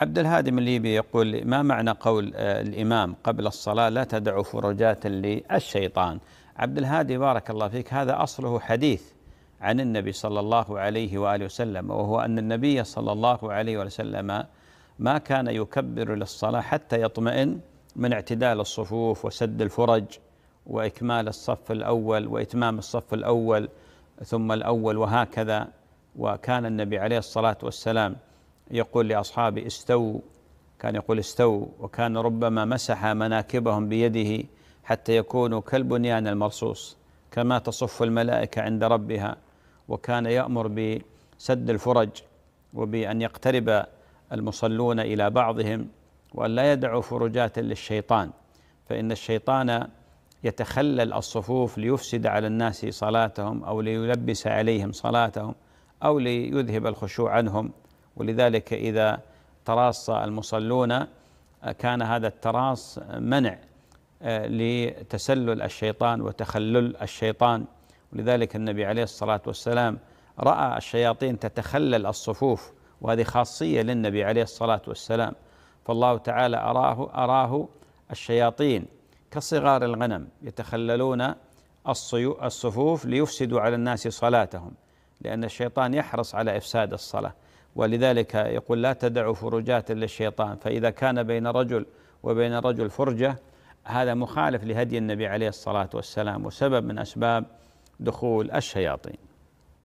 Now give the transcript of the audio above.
عبد الهادم الليبي يقول ما معنى قول آه، الإمام قبل الصلاة لا تدع فرجات للشيطان عبد الهادي بارك الله فيك هذا أصله حديث عن النبي صلى الله عليه وآله وسلم وهو أن النبي صلى الله عليه وسلم ما كان يكبر للصلاة حتى يطمئن من اعتدال الصفوف وسد الفرج وإكمال الصف الأول وإتمام الصف الأول ثم الأول وهكذا وكان النبي عليه الصلاة والسلام يقول لأصحابه استووا كان يقول استووا وكان ربما مسح مناكبهم بيده حتى يكونوا كالبنيان المرصوص كما تصف الملائكة عند ربها وكان يأمر بسد الفرج وبأن يقترب المصلون إلى بعضهم وأن لا يدعوا فرجات للشيطان فإن الشيطان يتخلل الصفوف ليفسد على الناس صلاتهم أو ليلبس عليهم صلاتهم أو ليذهب الخشوع عنهم ولذلك إذا تراص المصلون آه، كان هذا التراص منع آه، لتسلل الشيطان وتخلل الشيطان ولذلك النبي عليه الصلاة والسلام رأى الشياطين تتخلل الصفوف وهذه خاصية للنبي عليه الصلاة والسلام فالله تعالى أراه أراه الشياطين كصغار الغنم يتخللون الصفوف ليفسدوا على الناس صلاتهم لأن الشيطان يحرص على إفساد الصلاة ولذلك يقول لا تدعوا فرجات للشيطان فإذا كان بين رجل وبين رجل فرجة هذا مخالف لهدي النبي عليه الصلاة والسلام وسبب من أسباب دخول الشياطين